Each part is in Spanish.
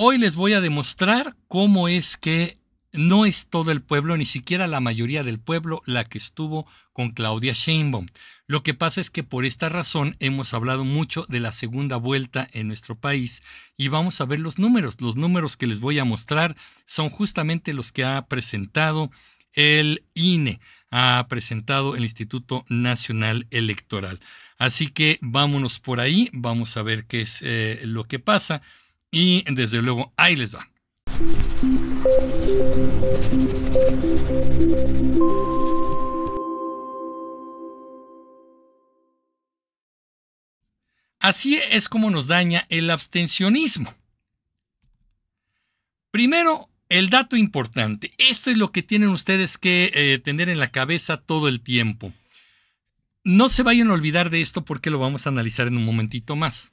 Hoy les voy a demostrar cómo es que no es todo el pueblo, ni siquiera la mayoría del pueblo, la que estuvo con Claudia Sheinbaum. Lo que pasa es que por esta razón hemos hablado mucho de la segunda vuelta en nuestro país y vamos a ver los números. Los números que les voy a mostrar son justamente los que ha presentado el INE, ha presentado el Instituto Nacional Electoral. Así que vámonos por ahí, vamos a ver qué es eh, lo que pasa. Y desde luego, ahí les va. Así es como nos daña el abstencionismo. Primero, el dato importante. Esto es lo que tienen ustedes que eh, tener en la cabeza todo el tiempo. No se vayan a olvidar de esto porque lo vamos a analizar en un momentito más.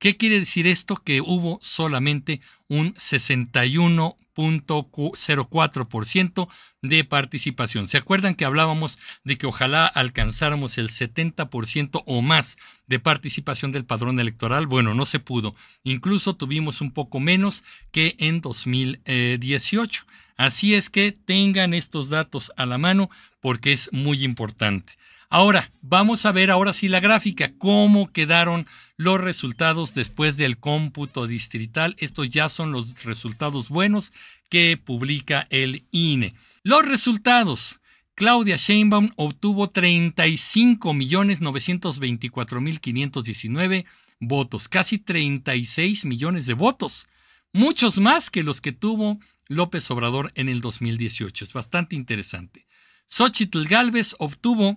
¿Qué quiere decir esto? Que hubo solamente un 61.04% de participación. ¿Se acuerdan que hablábamos de que ojalá alcanzáramos el 70% o más de participación del padrón electoral? Bueno, no se pudo. Incluso tuvimos un poco menos que en 2018. Así es que tengan estos datos a la mano porque es muy importante. Ahora, vamos a ver ahora sí la gráfica, cómo quedaron los resultados después del cómputo distrital. Estos ya son los resultados buenos que publica el INE. Los resultados. Claudia Sheinbaum obtuvo 35.924.519 votos, casi 36 millones de votos, muchos más que los que tuvo López Obrador en el 2018. Es bastante interesante. Xochitl Galvez obtuvo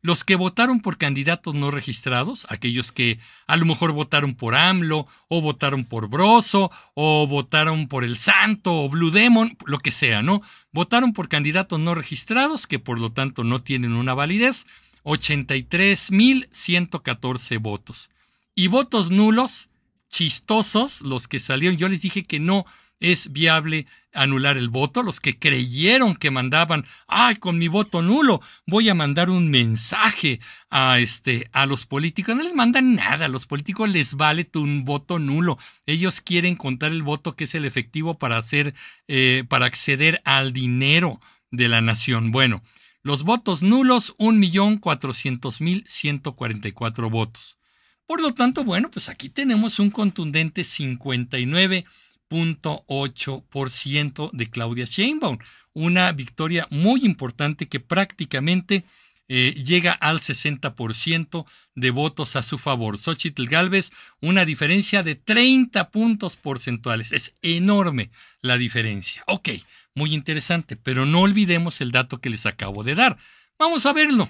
los que votaron por candidatos no registrados, aquellos que a lo mejor votaron por AMLO, o votaron por Broso, o votaron por El Santo, o Blue Demon, lo que sea, ¿no? Votaron por candidatos no registrados, que por lo tanto no tienen una validez, 83.114 votos. Y votos nulos, chistosos, los que salieron, yo les dije que no es viable anular el voto, los que creyeron que mandaban, ay, con mi voto nulo voy a mandar un mensaje a, este, a los políticos. No les mandan nada, a los políticos les vale un voto nulo. Ellos quieren contar el voto que es el efectivo para, hacer, eh, para acceder al dinero de la nación. Bueno, los votos nulos, 1.400.144 votos. Por lo tanto, bueno, pues aquí tenemos un contundente 59 .8% de Claudia Sheinbaum. Una victoria muy importante que prácticamente eh, llega al 60% de votos a su favor. Xochitl Galvez, una diferencia de 30 puntos porcentuales. Es enorme la diferencia. Ok, muy interesante, pero no olvidemos el dato que les acabo de dar. Vamos a verlo.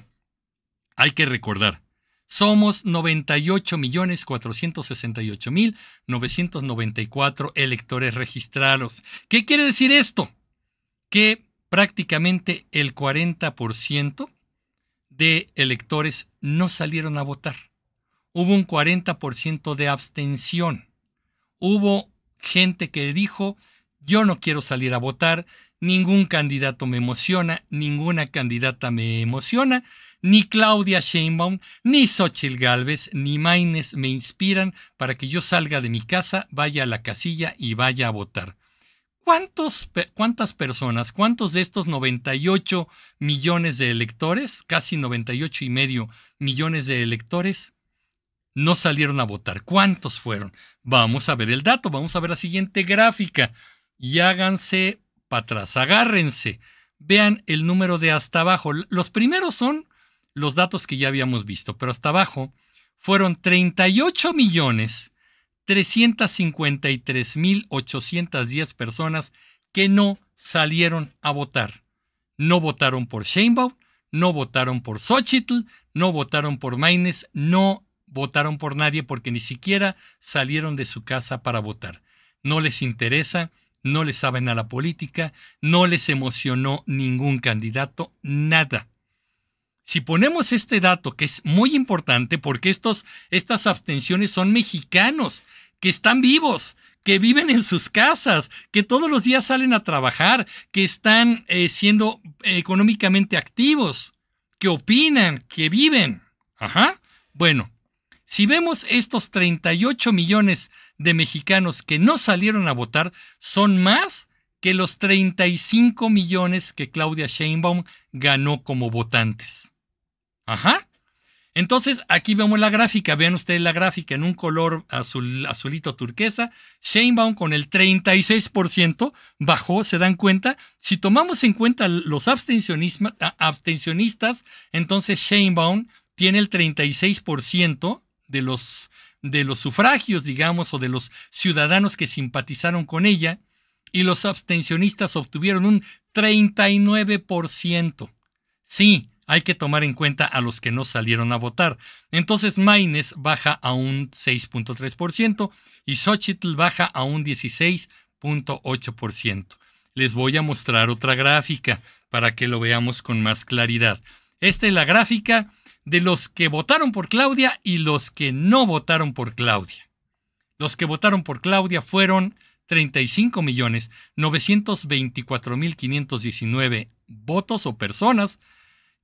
Hay que recordar somos 98.468.994 electores registrados. ¿Qué quiere decir esto? Que prácticamente el 40% de electores no salieron a votar. Hubo un 40% de abstención. Hubo gente que dijo, yo no quiero salir a votar, ningún candidato me emociona, ninguna candidata me emociona, ni Claudia Sheinbaum, ni Xochitl Galvez, ni Maines me inspiran para que yo salga de mi casa, vaya a la casilla y vaya a votar. ¿Cuántos, ¿Cuántas personas, cuántos de estos 98 millones de electores, casi 98 y medio millones de electores, no salieron a votar? ¿Cuántos fueron? Vamos a ver el dato, vamos a ver la siguiente gráfica y háganse para atrás, agárrense. Vean el número de hasta abajo. Los primeros son los datos que ya habíamos visto, pero hasta abajo fueron 38.353.810 millones mil personas que no salieron a votar. No votaron por Sheinbaum, no votaron por Xochitl, no votaron por Maines, no votaron por nadie porque ni siquiera salieron de su casa para votar. No les interesa, no le saben a la política, no les emocionó ningún candidato, nada. Si ponemos este dato, que es muy importante, porque estos, estas abstenciones son mexicanos, que están vivos, que viven en sus casas, que todos los días salen a trabajar, que están eh, siendo eh, económicamente activos, que opinan, que viven. Ajá. Bueno, si vemos estos 38 millones de mexicanos que no salieron a votar son más que los 35 millones que Claudia Sheinbaum ganó como votantes. Ajá. Entonces, aquí vemos la gráfica, vean ustedes la gráfica en un color azul, azulito turquesa. Sheinbaum con el 36% bajó, se dan cuenta. Si tomamos en cuenta los abstencionistas, entonces Sheinbaum tiene el 36% de los, de los sufragios, digamos, o de los ciudadanos que simpatizaron con ella, y los abstencionistas obtuvieron un 39%. Sí, hay que tomar en cuenta a los que no salieron a votar. Entonces Maines baja a un 6.3% y Xochitl baja a un 16.8%. Les voy a mostrar otra gráfica para que lo veamos con más claridad. Esta es la gráfica de los que votaron por Claudia y los que no votaron por Claudia. Los que votaron por Claudia fueron 35.924.519 votos o personas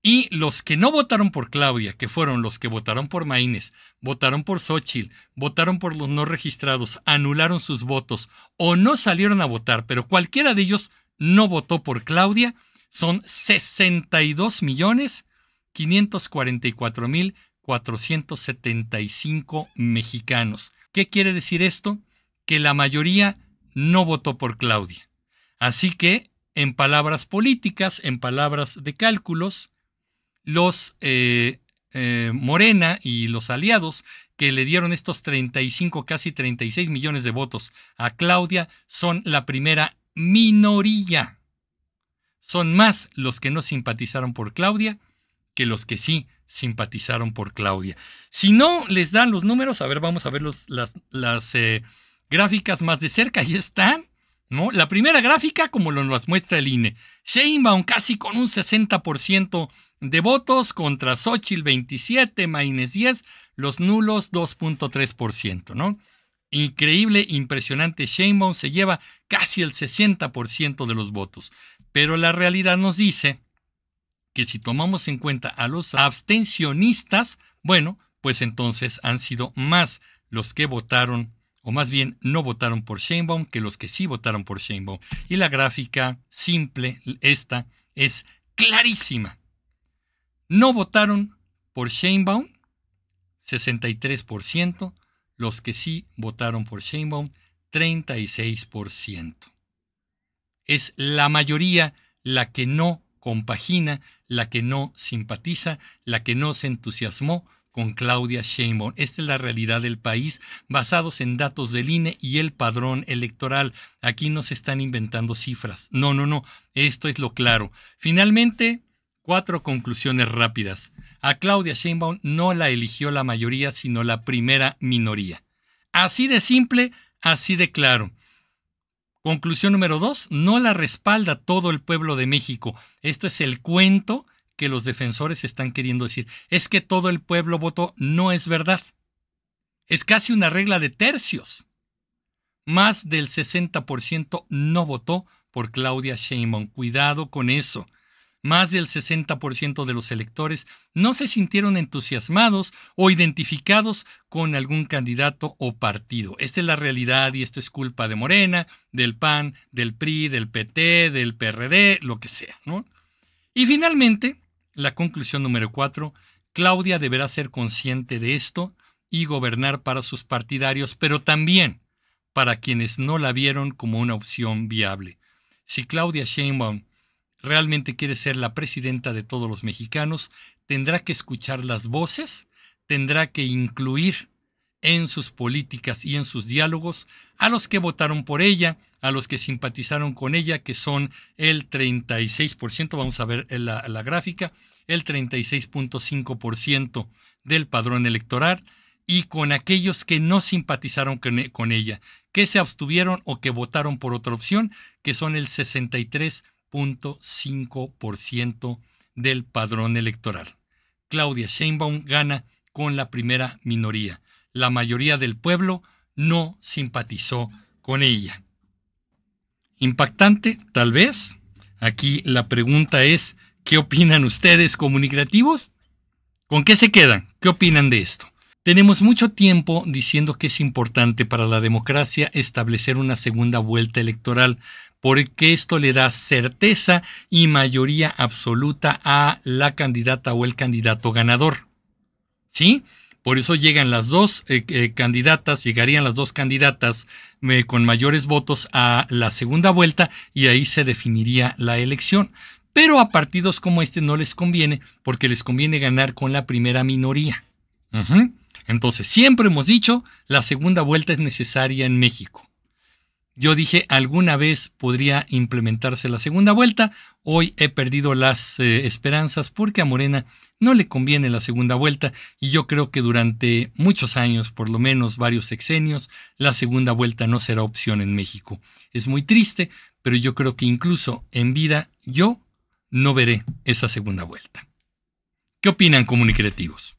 y los que no votaron por Claudia, que fueron los que votaron por Maínez, votaron por Xochitl, votaron por los no registrados, anularon sus votos o no salieron a votar, pero cualquiera de ellos no votó por Claudia, son 62 millones 544.475 mexicanos. ¿Qué quiere decir esto? Que la mayoría no votó por Claudia. Así que, en palabras políticas, en palabras de cálculos, los eh, eh, Morena y los aliados que le dieron estos 35, casi 36 millones de votos a Claudia son la primera minoría. Son más los que no simpatizaron por Claudia que los que sí simpatizaron por Claudia. Si no les dan los números, a ver, vamos a ver las, eh, gráficas más de cerca. Ahí están. ¿no? La primera gráfica, como lo nos muestra el INE, Sheinbaum casi con un 60% de votos contra Xochitl 27, Maines 10, los nulos 2.3%, ¿no? Increíble, impresionante, Sheinbaum se lleva casi el 60% de los votos, pero la realidad nos dice que si tomamos en cuenta a los abstencionistas, bueno, pues entonces han sido más los que votaron, o más bien no votaron por Sheinbaum, que los que sí votaron por Sheinbaum. Y la gráfica simple, esta, es clarísima. No votaron por Sheinbaum, 63%, los que sí votaron por Sheinbaum, 36%. Es la mayoría la que no compagina la que no simpatiza, la que no se entusiasmó con Claudia Sheinbaum. Esta es la realidad del país basados en datos del INE y el padrón electoral. Aquí no se están inventando cifras. No, no, no. Esto es lo claro. Finalmente, cuatro conclusiones rápidas. A Claudia Sheinbaum no la eligió la mayoría, sino la primera minoría. Así de simple, así de claro. Conclusión número dos, no la respalda todo el pueblo de México. Esto es el cuento que los defensores están queriendo decir. Es que todo el pueblo votó, no es verdad. Es casi una regla de tercios. Más del 60% no votó por Claudia Sheinbaum. Cuidado con eso. Más del 60% de los electores no se sintieron entusiasmados o identificados con algún candidato o partido. Esta es la realidad y esto es culpa de Morena, del PAN, del PRI, del PT, del PRD, lo que sea, ¿no? Y finalmente, la conclusión número 4, Claudia deberá ser consciente de esto y gobernar para sus partidarios, pero también para quienes no la vieron como una opción viable. Si Claudia Sheinbaum realmente quiere ser la presidenta de todos los mexicanos, tendrá que escuchar las voces, tendrá que incluir en sus políticas y en sus diálogos a los que votaron por ella, a los que simpatizaron con ella, que son el 36%, vamos a ver la, gráfica, el 36.5% del padrón electoral y con aquellos que no simpatizaron con ella, que se abstuvieron o que votaron por otra opción, que son el 63 ciento del padrón electoral. Claudia Sheinbaum gana con la primera minoría. La mayoría del pueblo no simpatizó con ella. Impactante, tal vez. Aquí la pregunta es, ¿qué opinan ustedes comunicativos? ¿Con qué se quedan? ¿Qué opinan de esto? Tenemos mucho tiempo diciendo que es importante para la democracia establecer una segunda vuelta electoral, porque esto le da certeza y mayoría absoluta a la candidata o el candidato ganador. ¿Sí? Por eso llegan las dos eh, eh, candidatas, llegarían las dos candidatas eh, con mayores votos a la segunda vuelta y ahí se definiría la elección. Pero a partidos como este no les conviene porque les conviene ganar con la primera minoría. Ajá. Entonces, siempre hemos dicho, la segunda vuelta es necesaria en México. Yo dije, alguna vez podría implementarse la segunda vuelta. Hoy he perdido las eh, esperanzas porque a Morena no le conviene la segunda vuelta y yo creo que durante muchos años, por lo menos varios sexenios, la segunda vuelta no será opción en México. Es muy triste, pero yo creo que incluso en vida yo no veré esa segunda vuelta. ¿Qué opinan comunicativos?